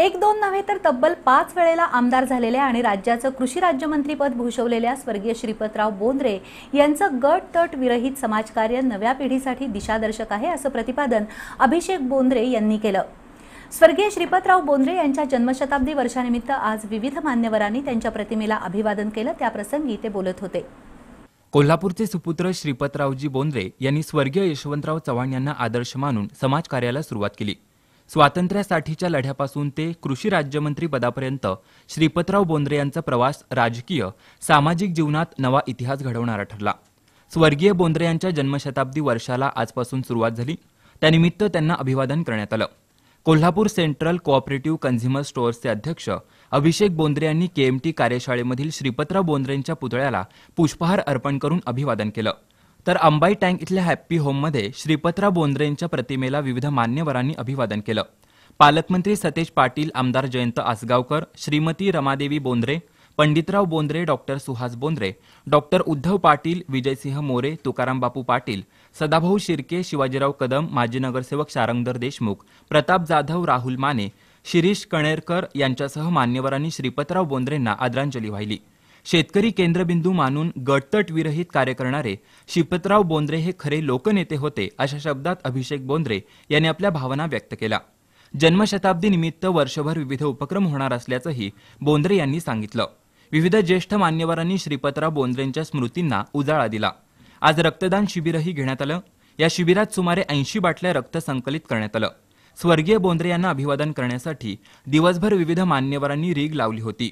एक दोन नव्हे तर तब्बल पाच वेळेला आमदार झालेल्या आणि राज्याचं कृषी राज्यमंत्रीपद भूषवलेल्या स्वर्गीय श्रीपतराव बोंद्रे यांचं गट तट विरहित समाजकार्य नव्या पिढीसाठी दिशादर्शक आहे असं प्रतिपादन अभिषेक बोंद्रे यांनी केलं स्वर्गीय श्रीपतराव बोंद्रे यांच्या जन्मशताब्दी वर्षानिमित्त आज विविध मान्यवरांनी त्यांच्या प्रतिमेला अभिवादन केलं त्याप्रसंगी ते बोलत होते कोल्हापूरचे सुपुत्र श्रीपतरावजी बोंद्रे यांनी स्वर्गीय यशवंतराव चव्हाण यांना आदर्श मानून समाजकार्याला सुरुवात केली स्वातंत्र्यासाठीच्या लढ्यापासून ते कृषी राज्यमंत्री पदापर्यंत श्रीपतराव बोंद्रे यांचा प्रवास राजकीय सामाजिक जीवनात नवा इतिहास घडवणारा ठरला स्वर्गीय बोंद्रे यांच्या जन्मशताब्दी वर्षाला आजपासून सुरुवात झाली त्यानिमित्त त्यांना अभिवादन करण्यात आलं कोल्हापूर सेंट्रल कोऑपरेटिव्ह कन्झ्युमर स्टोअर्सचे अध्यक्ष अभिषेक बोंद्रे यांनी केएमटी कार्यशाळेमधील श्रीपतराव बोंद्रेंच्या पुतळ्याला पुष्पहार अर्पण करून अभिवादन केलं तर अंबाई टँक इथल्या हॅप्पी होममध्ये श्रीपतराव बोंद्रेंच्या प्रतिमेला विविध मान्यवरांनी अभिवादन केलं पालकमंत्री सतेज पाटील आमदार जयंत आसगावकर श्रीमती रमादेवी बोंद्रे पंडितराव बोंद्रे डॉक्टर सुहास बोंद्रे डॉक्टर उद्धव पाटील विजयसिंह मोरे तुकारामबापू पाटील सदाभाऊ शिर्के शिवाजीराव कदम माजी नगरसेवक शारंगधर देशमुख प्रताप जाधव राहुल माने शिरीष कणेरकर यांच्यासह मान्यवरांनी श्रीपतराव बोंद्रेंना आदरांजली वाहिली शेतकरी केंद्रबिंदू मानून गटतट विरहित कार्य करणारे शिपतराव बोंद्रे हे खरे लोकनेते होते अशा शब्दात अभिषेक बोंद्रे यांनी आपल्या भावना व्यक्त केल्या जन्मशताब्दी निमित्त वर्षभर विविध उपक्रम होणार असल्याचंही बोंद्रे यांनी सांगितलं विविध ज्येष्ठ मान्यवरांनी श्रीपतराव बोंद्रेंच्या स्मृतींना उजाळा दिला आज रक्तदान शिबिरही घेण्यात आलं या शिबिरात सुमारे ऐंशी बाटल्या रक्त संकलित करण्यात आलं स्वर्गीय बोंद्रे यांना अभिवादन करण्यासाठी दिवसभर विविध मान्यवरांनी रीग लावली होती